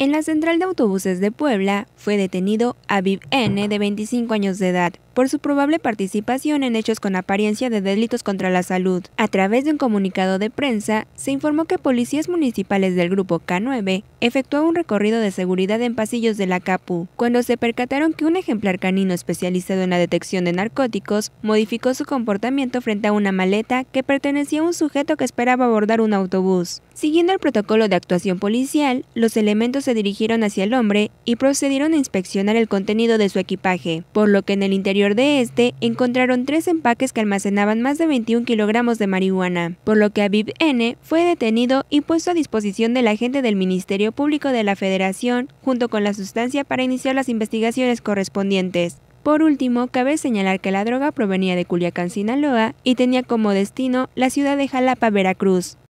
En la central de autobuses de Puebla fue detenido Aviv N. de 25 años de edad por su probable participación en hechos con apariencia de delitos contra la salud. A través de un comunicado de prensa, se informó que policías municipales del grupo K9 efectuó un recorrido de seguridad en pasillos de la CAPU, cuando se percataron que un ejemplar canino especializado en la detección de narcóticos modificó su comportamiento frente a una maleta que pertenecía a un sujeto que esperaba abordar un autobús. Siguiendo el protocolo de actuación policial, los elementos se dirigieron hacia el hombre y procedieron a inspeccionar el contenido de su equipaje, por lo que en el interior de este encontraron tres empaques que almacenaban más de 21 kilogramos de marihuana, por lo que Aviv N. fue detenido y puesto a disposición del agente del Ministerio Público de la Federación, junto con la sustancia para iniciar las investigaciones correspondientes. Por último, cabe señalar que la droga provenía de Culiacán, Sinaloa, y tenía como destino la ciudad de Jalapa, Veracruz.